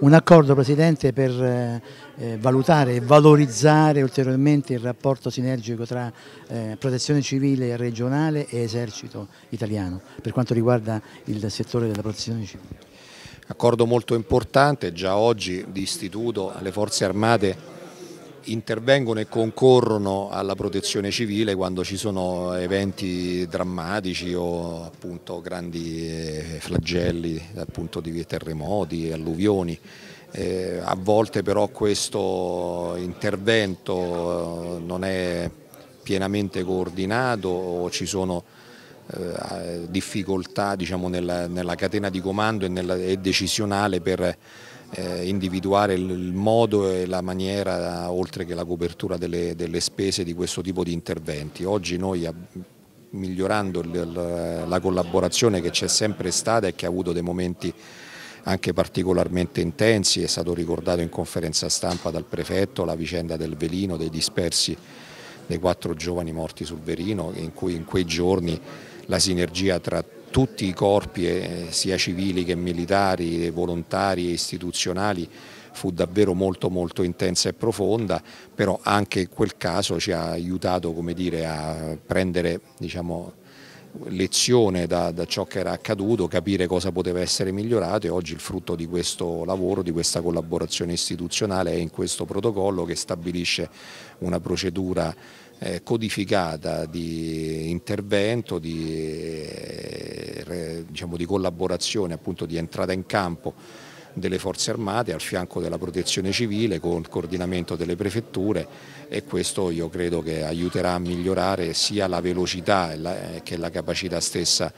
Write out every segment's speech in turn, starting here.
Un accordo Presidente per eh, eh, valutare e valorizzare ulteriormente il rapporto sinergico tra eh, protezione civile regionale e esercito italiano per quanto riguarda il settore della protezione civile. Accordo molto importante, già oggi di istituto alle forze armate intervengono e concorrono alla protezione civile quando ci sono eventi drammatici o appunto grandi eh, flagelli dal punto di vista terremoti, alluvioni. Eh, a volte però questo intervento eh, non è pienamente coordinato o ci sono eh, difficoltà diciamo, nella, nella, catena di comando e, nella, e decisionale per eh, individuare il, il, modo e la maniera, oltre che la copertura delle, delle spese di questo tipo di interventi. Oggi noi eh, migliorando la collaborazione che c'è sempre stata e che ha avuto dei momenti anche particolarmente intensi, è stato ricordato in conferenza stampa dal prefetto la vicenda del velino, dei dispersi dei quattro giovani morti sul velino, in cui in quei giorni la sinergia tra tutti i corpi, eh, sia civili che militari, volontari e istituzionali, fu davvero molto molto intensa e profonda, però anche quel caso ci ha aiutato dire, a prendere diciamo, lezione da, da, ciò che era accaduto, capire cosa poteva essere migliorato e oggi il frutto di questo lavoro, di questa collaborazione istituzionale è in questo protocollo che stabilisce una procedura eh, codificata di intervento, di, eh, diciamo, di collaborazione, appunto di entrata in campo delle forze armate al fianco della protezione civile con il coordinamento delle prefetture e questo io credo che aiuterà a migliorare sia la velocità eh, che la capacità stessa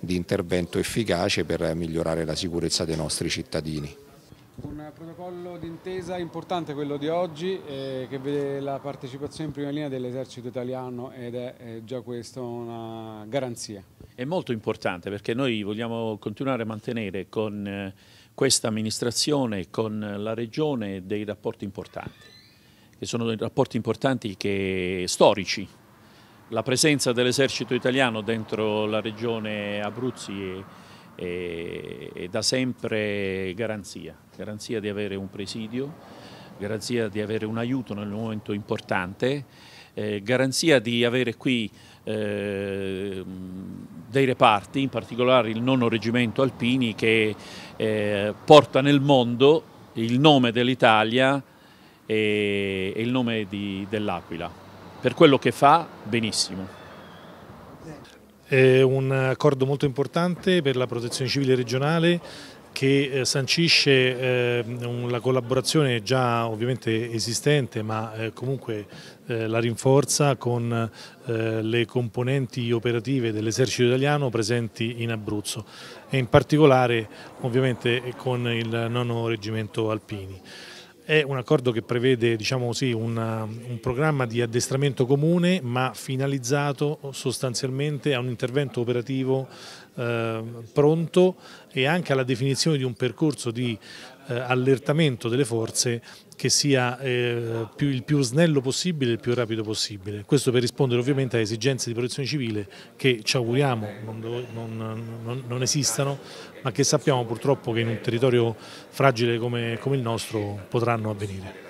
di intervento efficace per migliorare la sicurezza dei nostri cittadini. Un protocollo d'intesa importante quello di oggi eh, che vede la partecipazione in prima linea dell'esercito italiano ed è, è eh, già questa una garanzia. È molto importante perché noi vogliamo continuare a mantenere con eh, questa amministrazione, con la regione, dei rapporti importanti, che sono dei rapporti importanti che, storici. La presenza dell'esercito italiano dentro la regione Abruzzi e e, e da sempre garanzia, garanzia di avere un presidio, garanzia di avere un aiuto nel momento importante, eh, garanzia di avere qui eh, dei reparti, in particolare il nono reggimento alpini che eh, porta nel mondo il nome dell'Italia e, e, il nome dell'Aquila. Per quello che fa, benissimo. È un accordo molto importante per la protezione civile regionale che eh, sancisce eh, la collaborazione già ovviamente esistente ma eh, comunque la rinforza con le componenti operative dell'esercito italiano presenti in Abruzzo e in particolare ovviamente con il nono reggimento alpini. È un accordo che prevede diciamo così, una, un programma di addestramento comune ma finalizzato sostanzialmente a un intervento operativo Ehm, pronto e anche alla definizione di un percorso di eh, allertamento delle forze che sia eh, più, il più snello possibile e il più rapido possibile. Questo per rispondere ovviamente a esigenze di protezione civile che ci auguriamo non, non, non, non esistano, ma che sappiamo purtroppo che in un territorio fragile come, come il nostro potranno avvenire.